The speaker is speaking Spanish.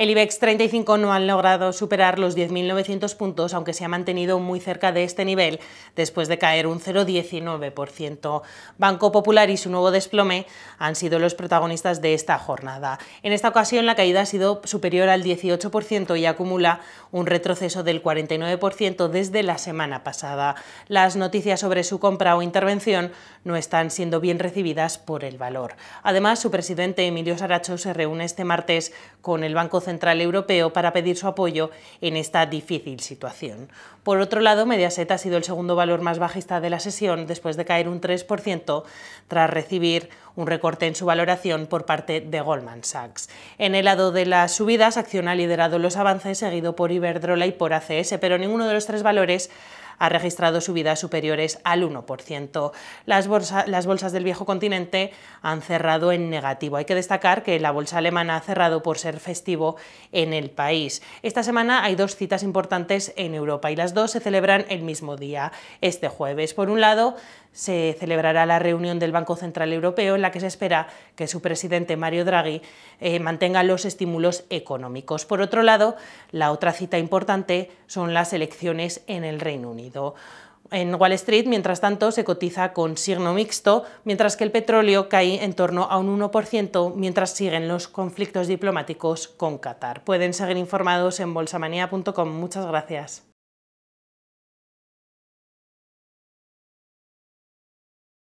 El IBEX 35 no ha logrado superar los 10.900 puntos, aunque se ha mantenido muy cerca de este nivel después de caer un 0,19%. Banco Popular y su nuevo desplome han sido los protagonistas de esta jornada. En esta ocasión la caída ha sido superior al 18% y acumula un retroceso del 49% desde la semana pasada. Las noticias sobre su compra o intervención no están siendo bien recibidas por el valor. Además, su presidente Emilio Saracho se reúne este martes con el Banco Central Central Europeo para pedir su apoyo en esta difícil situación. Por otro lado, Mediaset ha sido el segundo valor más bajista de la sesión, después de caer un 3% tras recibir un recorte en su valoración por parte de Goldman Sachs. En el lado de las subidas, Acción ha liderado los avances, seguido por Iberdrola y por ACS, pero ninguno de los tres valores ha registrado subidas superiores al 1%. Las, bolsas del viejo continente han cerrado en negativo. Hay que destacar que la bolsa alemana ha cerrado por ser festivo en el país. Esta semana hay dos citas importantes en Europa y las dos se celebran el mismo día, este jueves. Por un lado, se celebrará la reunión del Banco Central Europeo en la que se espera que su presidente Mario Draghi eh, mantenga los estímulos económicos. Por otro lado, la otra cita importante son las elecciones en el Reino Unido. En Wall Street, mientras tanto, se cotiza con signo mixto, mientras que el petróleo cae en torno a un 1% mientras siguen los conflictos diplomáticos con Qatar. Pueden seguir informados en bolsamanía.com. Muchas gracias.